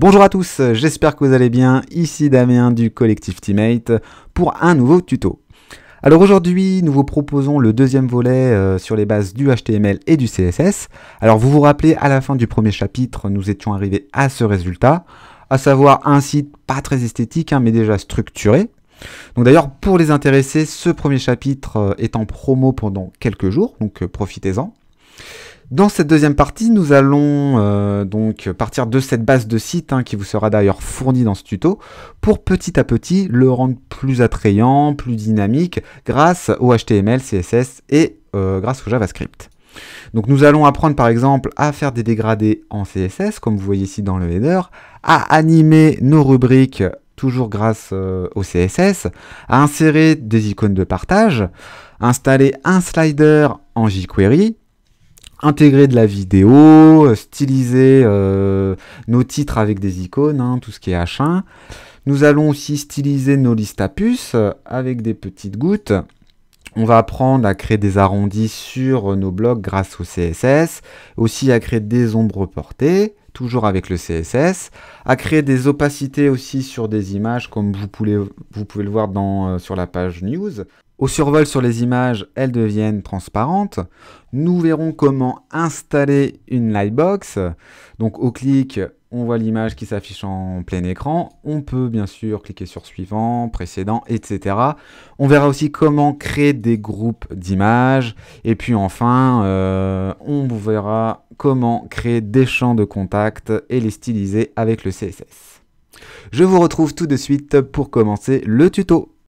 Bonjour à tous, j'espère que vous allez bien, ici Damien du collectif Teammate pour un nouveau tuto. Alors aujourd'hui, nous vous proposons le deuxième volet euh, sur les bases du HTML et du CSS. Alors vous vous rappelez, à la fin du premier chapitre, nous étions arrivés à ce résultat, à savoir un site pas très esthétique, hein, mais déjà structuré. Donc d'ailleurs, pour les intéressés, ce premier chapitre euh, est en promo pendant quelques jours, donc euh, profitez-en. Dans cette deuxième partie, nous allons euh, donc partir de cette base de site hein, qui vous sera d'ailleurs fournie dans ce tuto pour petit à petit le rendre plus attrayant, plus dynamique grâce au HTML, CSS et euh, grâce au JavaScript. Donc nous allons apprendre par exemple à faire des dégradés en CSS, comme vous voyez ici dans le header, à animer nos rubriques toujours grâce euh, au CSS, à insérer des icônes de partage, installer un slider en jQuery, intégrer de la vidéo, euh, styliser euh, nos titres avec des icônes, hein, tout ce qui est H1. Nous allons aussi styliser nos listes à puces euh, avec des petites gouttes. On va apprendre à créer des arrondis sur nos blocs grâce au CSS, aussi à créer des ombres portées, toujours avec le CSS, à créer des opacités aussi sur des images comme vous pouvez, le voir sur la page news. Au survol sur les images, elles deviennent transparentes. Nous verrons comment installer une Lightbox. Donc au clic, on voit l'image qui s'affiche en plein écran. On peut bien sûr cliquer sur suivant, précédent, etc. On verra aussi comment créer des groupes d'images. Et puis enfin, euh, on vous verra comment créer des champs de contact et les styliser avec le CSS. Je vous retrouve tout de suite pour commencer le tuto.